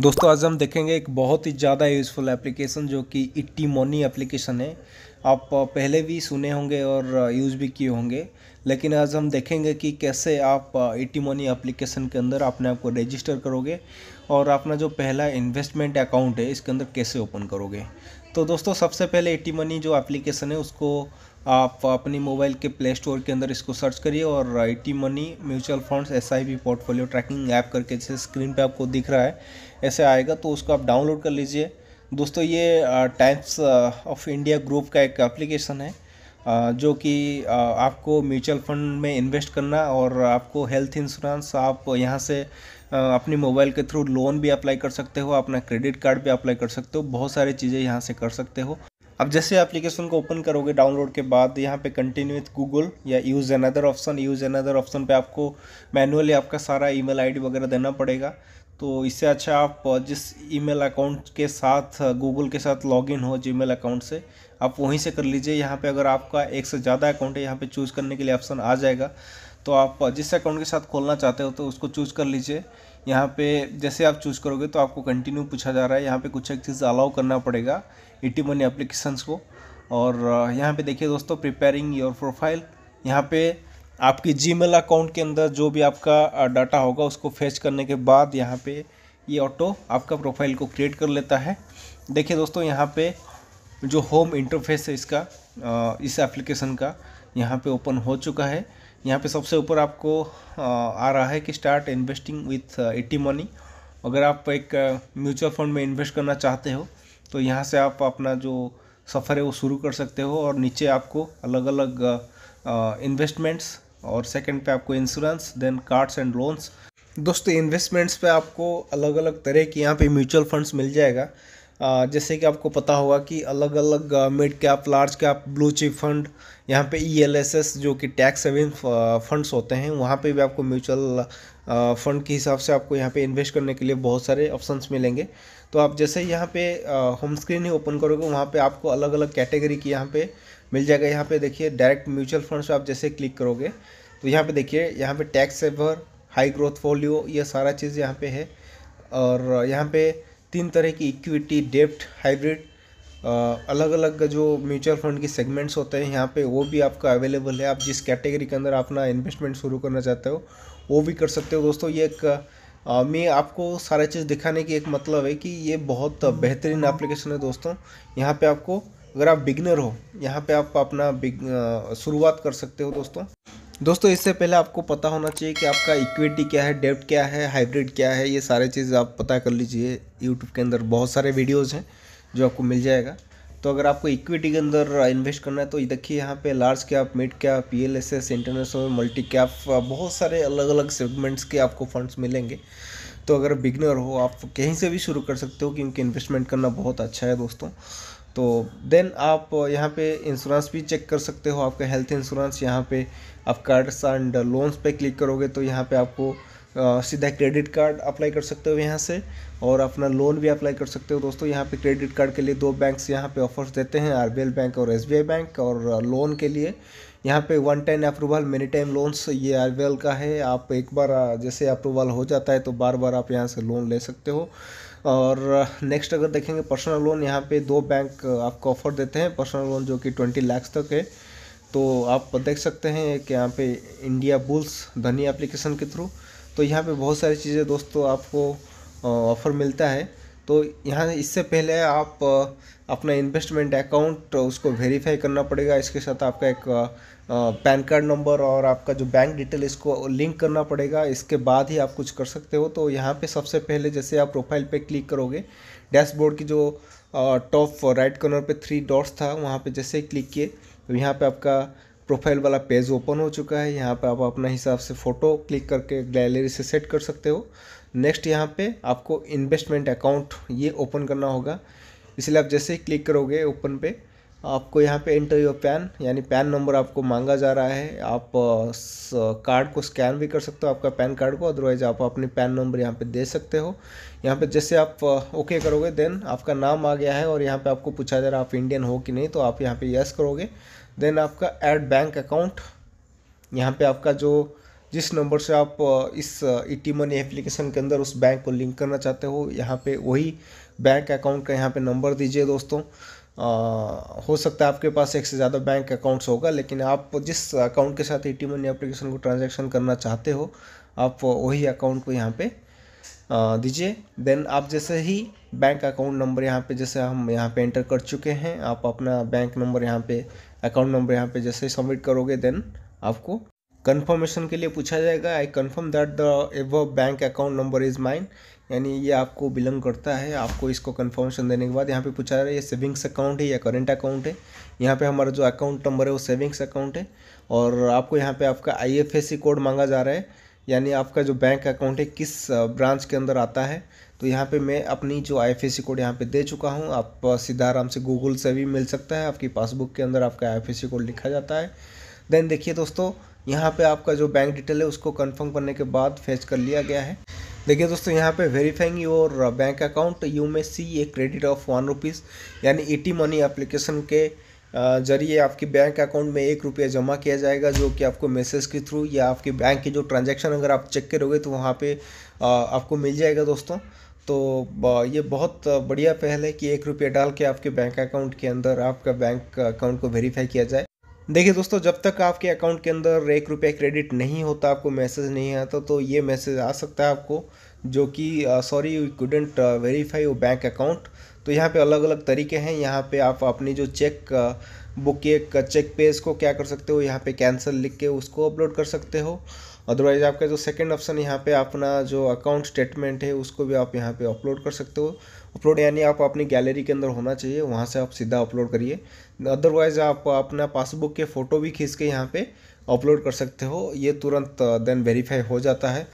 दोस्तों आज हम देखेंगे एक बहुत ही ज़्यादा यूज़फुल एप्लीकेशन जो कि इट्टी मोनी एप्लीकेशन है आप पहले भी सुने होंगे और यूज़ भी किए होंगे लेकिन आज हम देखेंगे कि कैसे आप इट्टी मोनी एप्लीकेशन के अंदर अपने आप को रजिस्टर करोगे और अपना जो पहला इन्वेस्टमेंट अकाउंट है इसके अंदर कैसे ओपन करोगे तो दोस्तों सबसे पहले इट्टी मनी जो एप्लीकेशन है उसको आप अपनी मोबाइल के प्ले स्टोर के अंदर इसको सर्च करिए और I T money mutual funds S I V portfolio tracking app करके जैसे स्क्रीन पे आपको दिख रहा है ऐसे आएगा तो उसको आप डाउनलोड कर लीजिए दोस्तों ये टाइम्स ऑफ इंडिया ग्रुप का एक एप्लीकेशन है जो कि आपको म्यूचुअल फंड में इन्वेस्ट करना और आपको हेल्थ इंश्योरेंस आप यहाँ से अपने मोबाइल के थ्रू लोन भी अप्लाई कर सकते हो अपना क्रेडिट कार्ड भी अप्लाई कर सकते हो बहुत सारी चीज़ें यहाँ से कर सकते हो अब जैसे एप्लीकेशन को ओपन करोगे डाउनलोड के बाद यहाँ पे कंटिन्यू विथ गूगल या use another option use another option पे आपको मैनुअली आपका सारा ईमेल आईडी वगैरह देना पड़ेगा तो इससे अच्छा आप जिस ईमेल अकाउंट के साथ गूगल के साथ लॉगिन हो जी अकाउंट से आप वहीं से कर लीजिए यहाँ पे अगर आपका एक से ज़्यादा अकाउंट है यहाँ पे चूज़ करने के लिए ऑप्शन आ जाएगा तो आप जिस अकाउंट के साथ खोलना चाहते हो तो उसको चूज़ कर लीजिए यहाँ पे जैसे आप चूज़ करोगे तो आपको कंटिन्यू पूछा जा रहा है यहाँ पे कुछ एक चीज़ अलाउ करना पड़ेगा टी मनी एप्लीकेशंस को और यहाँ पे देखिए दोस्तों प्रिपेयरिंग योर प्रोफाइल यहाँ पे आपकी मेल अकाउंट के अंदर जो भी आपका डाटा होगा उसको फेच करने के बाद यहाँ पे ये ऑटो आपका प्रोफाइल को क्रिएट कर लेता है देखिए दोस्तों यहाँ पे जो होम इंटरफेस है इसका इस एप्लीकेशन का यहाँ पे ओपन हो चुका है यहाँ पे सबसे ऊपर आपको आ रहा है कि start investing with ET money अगर आप एक म्यूचुअल फंड में इन्वेस्ट करना चाहते हो तो यहाँ से आप अपना जो सफ़र है वो शुरू कर सकते हो और नीचे आपको अलग अलग इन्वेस्टमेंट्स और सेकंड पे आपको insurance then cards and loans दोस्तों इन्वेस्टमेंट्स पे आपको अलग अलग तरह के यहाँ पे म्यूचुअल फंड्स मिल जाएगा जैसे कि आपको पता होगा कि अलग अलग mid cap large cap blue chip fund यहाँ पे ईएलएसएस e जो कि टैक्स सेविंग फंड्स होते हैं वहाँ पे भी आपको म्यूचुअल फ़ंड के हिसाब से आपको यहाँ पे इन्वेस्ट करने के लिए बहुत सारे ऑप्शंस मिलेंगे तो आप जैसे यहाँ पे होम स्क्रीन ही ओपन करोगे वहाँ पे आपको अलग अलग कैटेगरी की यहाँ पे मिल जाएगा यहाँ पे देखिए डायरेक्ट म्यूचुअल फंड्स आप जैसे क्लिक करोगे तो यहाँ पे देखिए यहाँ पे tax saver high growth folio ये सारा चीज़ यहाँ पे है और यहाँ पर तीन तरह की इक्विटी डेप्ट हाइब्रिड अलग अलग जो म्यूचुअल फंड के सेगमेंट्स होते हैं यहाँ पे वो भी आपका अवेलेबल है आप जिस कैटेगरी के अंदर अपना इन्वेस्टमेंट शुरू करना चाहते हो वो भी कर सकते हो दोस्तों ये एक मैं आपको सारा चीज़ दिखाने की एक मतलब है कि ये बहुत बेहतरीन एप्लीकेशन है दोस्तों यहाँ पे आपको अगर आप बिगनर हो यहाँ पे आप अपना शुरुआत कर सकते हो दोस्तों दोस्तों इससे पहले आपको पता होना चाहिए कि आपका इक्विटी क्या है डेप्ट क्या है हाइब्रिड क्या है ये सारे चीज़ आप पता कर लीजिए यूट्यूब के अंदर बहुत सारे वीडियोज़ हैं जो आपको मिल जाएगा तो अगर आपको इक्विटी के अंदर इन्वेस्ट करना है तो देखिए यहाँ पे large cap mid cap P L S S international multi cap बहुत सारे अलग अलग सेगमेंट्स के आपको फंड्स मिलेंगे तो अगर बिगनर हो आप कहीं से भी शुरू कर सकते हो क्योंकि इन्वेस्टमेंट करना बहुत अच्छा है दोस्तों तो देन आप यहाँ पे इंश्योरेंस भी चेक कर सकते हो आपका हेल्थ इंश्योरेंस यहाँ पे आप कार्ड्स एंड लोन्स पे क्लिक करोगे तो यहाँ पे आपको सीधा क्रेडिट कार्ड अप्लाई कर सकते हो यहाँ से और अपना लोन भी अप्लाई कर सकते हो दोस्तों यहाँ पे क्रेडिट कार्ड के लिए दो बैंक्स यहाँ पे ऑफर्स देते हैं आर बैंक और एस बैंक और लोन के लिए यहाँ पे one time approval many time loans ये आर का है आप एक बार जैसे अप्रूवल हो जाता है तो बार बार आप यहाँ से लोन ले सकते हो और नेक्स्ट uh, अगर देखेंगे पर्सनल लोन यहाँ पे दो बैंक uh, आपको ऑफर देते हैं पर्सनल लोन जो कि ट्वेंटी लैक्स तक है तो आप देख सकते हैं कि यहाँ पे इंडिया बुल्स धनी एप्लीकेशन के थ्रू तो यहाँ पे बहुत सारी चीज़ें दोस्तों आपको ऑफ़र uh, मिलता है तो यहाँ इससे पहले आप अपना इन्वेस्टमेंट अकाउंट उसको वेरीफाई करना पड़ेगा इसके साथ आपका एक पैन कार्ड नंबर और आपका जो बैंक डिटेल इसको लिंक करना पड़ेगा इसके बाद ही आप कुछ कर सकते हो तो यहाँ पे सबसे पहले जैसे आप प्रोफाइल पे क्लिक करोगे डैशबोर्ड की जो टॉप राइट कॉर्नर पे थ्री डॉट्स था वहाँ पे जैसे क्लिक किए तो यहाँ पे आपका प्रोफाइल वाला पेज ओपन हो चुका है यहाँ पे आप अपने हिसाब से फ़ोटो क्लिक करके गैलरी से सेट कर सकते हो नेक्स्ट यहाँ पे आपको इन्वेस्टमेंट अकाउंट ये ओपन करना होगा इसलिए आप जैसे ही क्लिक करोगे ओपन पे आपको यहाँ पे एंटर योर पैन यानी पैन नंबर आपको मांगा जा रहा है आप कार्ड को स्कैन भी कर सकते हो आपका पैन कार्ड को अदरवाइज आप अपने पैन नंबर यहाँ पे दे सकते हो यहाँ पे जैसे आप ओके करोगे देन आपका नाम आ गया है और यहाँ पे आपको पूछा जा रहा है आप इंडियन हो कि नहीं तो आप यहाँ पे यस करोगे देन आपका एड बैंक अकाउंट यहाँ पर आपका जो जिस नंबर से आप इस ई टी मनी एप्लीकेशन के अंदर उस बैंक को लिंक करना चाहते हो यहाँ पे वही बैंक अकाउंट का यहाँ पे नंबर दीजिए दोस्तों आ, हो सकता है आपके पास एक से ज़्यादा बैंक अकाउंट्स होगा लेकिन आप जिस अकाउंट के साथ ई टी मनी एप्लीकेशन को ट्रांजेक्शन करना चाहते हो आप वही अकाउंट को यहाँ पर दीजिए देन आप जैसे ही बैंक अकाउंट नंबर यहाँ पे जैसे हम यहाँ पे एंटर कर चुके हैं आप अपना बैंक नंबर यहाँ पे अकाउंट नंबर यहाँ पे जैसे सबमिट करोगे देन आपको कंफर्मेशन के लिए पूछा जाएगा I confirm that the above bank account number is mine यानी ये आपको बिलोंग करता है आपको इसको कंफर्मेशन देने के बाद यहाँ पे पूछा जा रहा है ये सेविंग्स अकाउंट है या करेंट अकाउंट है यहाँ पे हमारा जो अकाउंट नंबर है वो सेविंग्स अकाउंट है और आपको यहाँ पे आपका आईएफएससी कोड मांगा जा रहा है यानी आपका जो बैंक अकाउंट है किस ब्रांच के अंदर आता है तो यहाँ पे मैं अपनी जो आई कोड यहाँ पे दे चुका हूँ आप सीधा आराम से गूगल से भी मिल सकता है आपकी पासबुक के अंदर आपका आई कोड लिखा जाता है देन देखिए दोस्तों यहाँ पे आपका जो बैंक डिटेल है उसको कंफर्म करने के बाद फेच कर लिया गया है देखिए दोस्तों यहाँ पे verifying your bank account you may see a credit of one rupees यानी ई टी मनी एप्लीकेशन के जरिए आपके बैंक अकाउंट में एक रुपया जमा किया जाएगा जो कि आपको मैसेज के थ्रू या आपके बैंक की जो ट्रांजेक्शन अगर आप चेक करोगे तो वहाँ पर आपको मिल जाएगा दोस्तों तो ये बहुत बढ़िया पहल है कि एक रुपया डाल के आपके बैंक अकाउंट के अंदर आपका बैंक अकाउंट को वेरीफाई किया जाए देखिए दोस्तों जब तक आपके अकाउंट के अंदर एक रुपया क्रेडिट नहीं होता आपको मैसेज नहीं आता तो ये मैसेज आ सकता है आपको जो कि sorry you couldn't verify your bank account तो यहाँ पे अलग अलग तरीके हैं यहाँ पे आप अपनी जो चेक बुक के चेक पेज को क्या कर सकते हो यहाँ पे कैंसिल लिख के उसको अपलोड कर सकते हो अदरवाइज़ आपका जो सेकंड ऑप्शन यहाँ पे अपना जो अकाउंट स्टेटमेंट है उसको भी आप यहाँ पे अपलोड कर सकते हो अपलोड यानी आप अपनी गैलरी के अंदर होना चाहिए वहाँ से आप सीधा अपलोड करिए अदरवाइज़ आप अपना पासबुक के फ़ोटो भी खींच के यहाँ पर अपलोड कर सकते हो ये तुरंत देन uh, वेरीफाई हो जाता है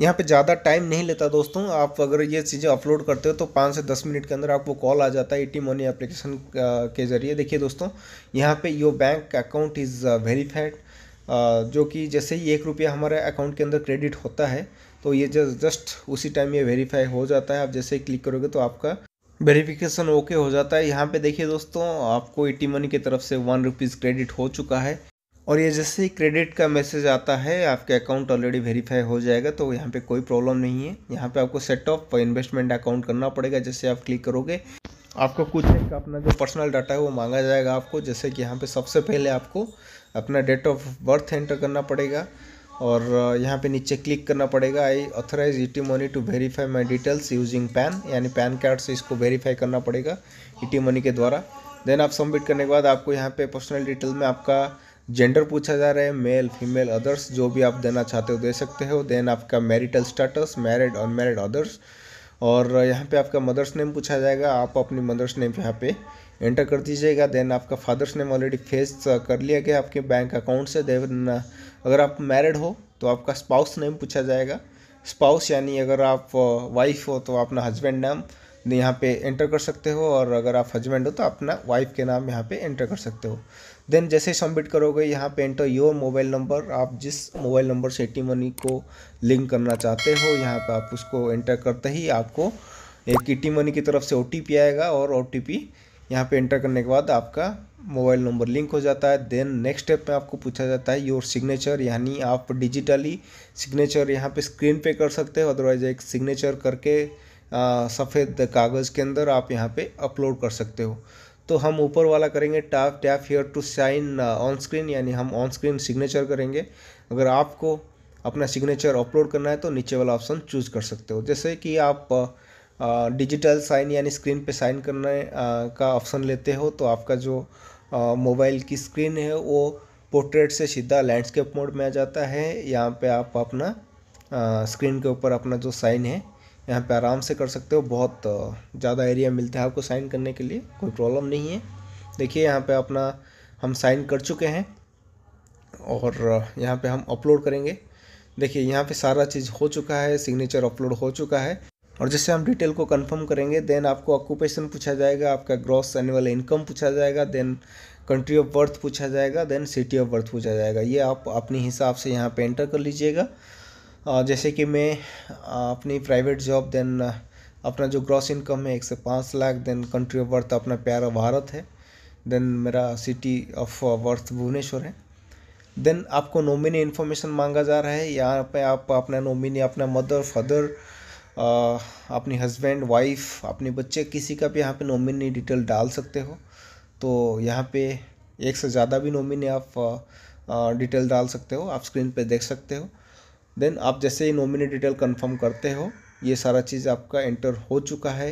यहाँ पे ज़्यादा टाइम नहीं लेता दोस्तों आप अगर ये चीज़ें अपलोड करते हो तो पाँच से दस मिनट के अंदर आपको कॉल आ जाता है ई टी मनी एप्लीकेशन के ज़रिए देखिए दोस्तों यहाँ पे your bank account is verified जो कि जैसे ही एक रुपया हमारे अकाउंट के अंदर क्रेडिट होता है तो ये जस्ट उसी टाइम ये वेरीफाई हो जाता है आप जैसे ही क्लिक करोगे तो आपका वेरिफिकेशन ओके हो जाता है यहाँ पे देखिए दोस्तों आपको ई मनी की तरफ से वन रुपीज़ क्रेडिट हो चुका है और ये जैसे ही क्रेडिट का मैसेज आता है आपके अकाउंट ऑलरेडी वेरीफाई हो जाएगा तो यहाँ पे कोई प्रॉब्लम नहीं है यहाँ पे आपको सेट ऑफ इन्वेस्टमेंट अकाउंट करना पड़ेगा जैसे आप क्लिक करोगे आपको कुछ एक अपना जो पर्सनल डाटा है वो मांगा जाएगा आपको जैसे कि यहाँ पे सबसे पहले आपको अपना डेट ऑफ बर्थ एंटर करना पड़ेगा और यहाँ पे नीचे क्लिक करना पड़ेगा I authorise E T money to verify my details using PAN यानी पैन कार्ड से इसको वेरीफाई करना पड़ेगा ई टी मनी के द्वारा देन आप सबमिट करने के बाद आपको यहाँ पे पर्सनल डिटेल में आपका जेंडर पूछा जा रहा है मेल फीमेल अदर्स जो भी आप देना चाहते हो दे सकते हो देन आपका marital status married unmarried others और यहाँ पे आपका मदर्स नेम पूछा जाएगा आप अपनी मदर्स नेम यहाँ पे एंटर कर दीजिएगा देन आपका फादर्स नेम ऑलरेडी फेस कर लिया गया आपके बैंक अकाउंट से देन अगर आप मैरिड हो तो आपका स्पाउस नेम पूछा जाएगा स्पाउस यानी अगर आप वाइफ uh, हो तो अपना हस्बैंड नाम यहाँ पे एंटर कर सकते हो और अगर आप हस्बैंड हो तो अपना वाइफ के नाम यहाँ पे एंटर कर सकते हो देन जैसे सबमिट करोगे यहाँ पे एंटर योर मोबाइल नंबर आप जिस मोबाइल नंबर से टी मनी को लिंक करना चाहते हो यहाँ पे आप उसको एंटर करते ही आपको एक ई टी मनी की तरफ से ओ आएगा और ओ टी पी यहाँ पर एंटर करने के बाद आपका मोबाइल नंबर लिंक हो जाता है देन नेक्स्ट स्टेप में आपको पूछा जाता है योर सिग्नेचर यानी आप डिजिटली सिग्नेचर यहाँ पे स्क्रीन पे कर सकते हो अदरवाइज एक सिग्नेचर करके सफ़ेद कागज़ के अंदर आप यहाँ पे अपलोड कर सकते हो तो हम ऊपर वाला करेंगे tap tap here to sign on screen यानी हम ऑन स्क्रीन सिग्नेचर करेंगे अगर आपको अपना सिग्नेचर अपलोड करना है तो नीचे वाला ऑप्शन चूज़ कर सकते हो जैसे कि आप डिजिटल uh, साइन uh, यानी स्क्रीन पे साइन करने आ, uh, का ऑप्शन लेते हो तो आपका जो मोबाइल की स्क्रीन है वो पोर्ट्रेट से सीधा लैंडस्केप मोड में आ जाता है यहाँ पे आप अपना आ, स्क्रीन के ऊपर अपना जो साइन है यहाँ पे आराम से कर सकते हो बहुत ज़्यादा एरिया मिलता है आपको साइन करने के लिए कोई प्रॉब्लम नहीं है देखिए यहाँ पे अपना हम साइन कर चुके हैं और यहाँ पे हम अपलोड करेंगे देखिए यहाँ पे सारा चीज़ हो चुका है सिग्नेचर अपलोड हो चुका है और जैसे हम डिटेल को कंफर्म करेंगे देन आपको ऑक्यूपेशन पूछा जाएगा आपका ग्रॉस एनुअल इनकम पूछा जाएगा देन कंट्री ऑफ बर्थ पूछा जाएगा देन सिटी ऑफ बर्थ पूछा जाएगा ये आप अपने हिसाब से यहाँ पे एंटर कर लीजिएगा जैसे कि मैं अपनी प्राइवेट जॉब देन अपना जो ग्रॉस इनकम है एक से पाँच lakh then country of birth अपना प्यारा भारत है देन मेरा सिटी ऑफ बर्थ भुवनेश्वर है देन आपको नॉमिनी इन्फॉर्मेशन मांगा जा रहा है यहाँ पे आप अपना नॉमिनी अपना मदर फादर अपनी हस्बैंड वाइफ अपने बच्चे किसी का भी यहाँ पे नॉमिनी डिटेल डाल सकते हो तो यहाँ पे एक से ज़्यादा भी नॉमिनी आप डिटेल डाल सकते हो आप स्क्रीन पे देख सकते हो देन आप जैसे ही नॉमिनी डिटेल कंफर्म करते हो ये सारा चीज़ आपका एंटर हो चुका है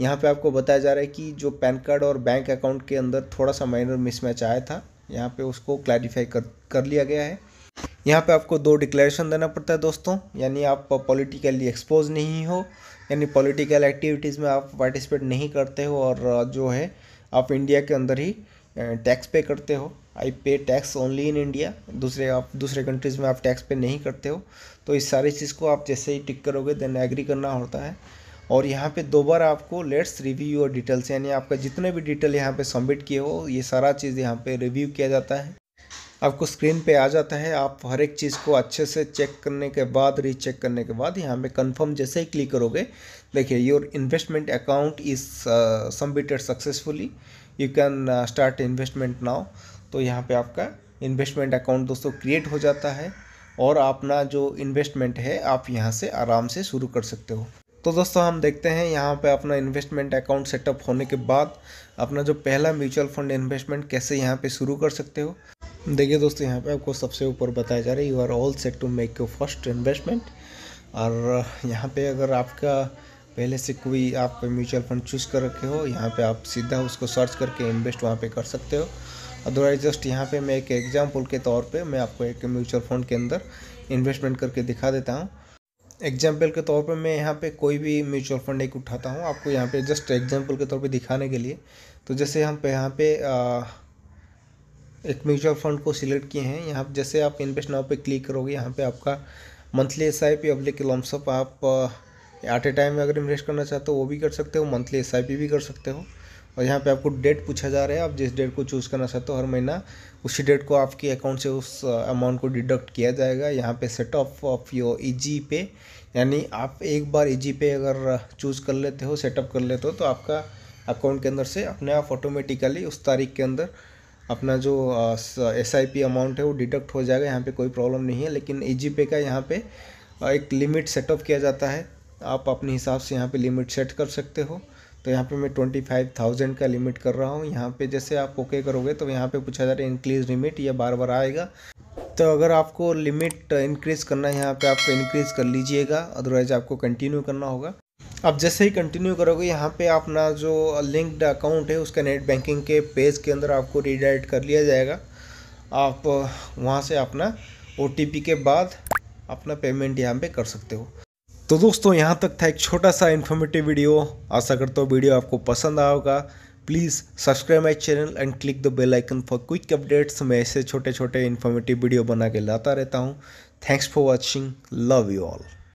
यहाँ पे आपको बताया जा रहा है कि जो पैन कार्ड और बैंक अकाउंट के अंदर थोड़ा सा माइनर मिसमैच आया था यहाँ पे उसको क्लैरिफाई कर कर लिया गया है यहाँ पे आपको दो डिक्लेरेशन देना पड़ता है दोस्तों यानी आप पॉलिटिकली एक्सपोज नहीं हो यानी पॉलिटिकल एक्टिविटीज़ में आप पार्टिसिपेट नहीं करते हो और जो है आप इंडिया के अंदर ही टैक्स पे करते हो आई पे टैक्स ओनली इन इंडिया दूसरे आप दूसरे कंट्रीज़ में आप टैक्स पे नहीं करते हो तो इस सारी चीज़ को आप जैसे ही टिक करोगे देन एग्री करना होता है और यहाँ पे दो बार आपको लेट्स रिव्यू योर डिटेल्स यानी आपका जितने भी डिटेल यहाँ पे सबमिट किए हो ये सारा चीज़ यहाँ पे रिव्यू किया जाता है आपको स्क्रीन पे आ जाता है आप हर एक चीज़ को अच्छे से चेक करने के बाद रीचेक करने के बाद यहाँ पे कंफर्म जैसे ही क्लिक करोगे देखिए your investment account is submitted successfully you can start investment now तो यहाँ पे आपका इन्वेस्टमेंट अकाउंट दोस्तों क्रिएट हो जाता है और अपना जो इन्वेस्टमेंट है आप यहाँ से आराम से शुरू कर सकते हो तो दोस्तों हम देखते हैं यहाँ पे अपना इन्वेस्टमेंट अकाउंट सेटअप होने के बाद अपना जो पहला म्यूचुअल फंड इन्वेस्टमेंट कैसे यहाँ पे शुरू कर सकते हो देखिए दोस्तों यहाँ पे आपको सबसे ऊपर बताया जा रहा है you are all set to make your first investment और यहाँ पे अगर आपका पहले से कोई आप म्यूचुअल फंड चूज़ कर रखे हो यहाँ पे आप सीधा उसको सर्च करके इन्वेस्ट वहाँ पे कर सकते हो अदरवाइज जस्ट यहाँ पे मैं एक एग्जाम्पल के तौर पे मैं आपको एक म्यूचुअल फंड के अंदर इन्वेस्टमेंट करके दिखा देता हूँ एग्जाम्पल के तौर पर मैं यहाँ पे कोई भी म्यूचुअल फंड एक उठाता हूँ आपको यहाँ पे जस्ट एग्जाम्पल के तौर पे दिखाने के लिए तो जैसे हम यहाँ पे आ, एक म्यूचुअल फंड को सिलेक्ट किए हैं यहाँ जैसे आप इन्वेस्ट नाव पे क्लिक करोगे यहाँ पे आपका मंथली एस आई पी अब्लिक लमसअप आप एट ए टाइम में अगर इन्वेस्ट करना चाहते हो वो भी कर सकते हो मंथली एस भी कर सकते हो और यहाँ पे आपको डेट पूछा जा रहा है आप जिस डेट को चूज़ करना चाहते हो हर महीना उसी डेट को आपके अकाउंट से उस अमाउंट uh, को डिडक्ट किया जाएगा यहाँ पे set off off your E pay यानी आप एक बार ई e पे अगर चूज़ uh, कर लेते हो सेटअप कर लेते हो तो आपका अकाउंट के अंदर से अपने आप ऑटोमेटिकली उस तारीख के अंदर अपना जो एस आई पी अमाउंट है वो डिडक्ट हो जाएगा यहाँ पर कोई प्रॉब्लम नहीं है लेकिन ई e पे का यहाँ पर uh, एक लिमिट सेटअप किया जाता है आप अपने हिसाब से यहाँ पे लिमिट सेट कर सकते हो तो यहाँ पे मैं ट्वेंटी फाइव थाउजेंड का लिमिट कर रहा हूँ यहाँ पे जैसे आप ओके करोगे तो यहाँ पे पूछा जा रहा है इंक्रीज लिमिट या बार बार आएगा तो अगर आपको लिमिट इंक्रीज़ करना है यहाँ पे आप इंक्रीज़ कर लीजिएगा अदरवाइज आपको कंटिन्यू करना होगा अब जैसे ही कंटिन्यू करोगे यहाँ पे अपना जो लिंक्ड अकाउंट है उसका नेट बैंकिंग के पेज के अंदर आपको रीडायरेक्ट कर लिया जाएगा आप वहाँ से अपना ओ के बाद अपना पेमेंट यहाँ पे कर सकते हो तो दोस्तों यहाँ तक था एक छोटा सा इन्फॉर्मेटिव वीडियो आशा करता हूँ वीडियो आपको पसंद आएगा please subscribe my channel and click the bell icon for quick updates मैं ऐसे छोटे छोटे इन्फॉर्मेटिव वीडियो बना के लाता रहता हूँ thanks for watching love you all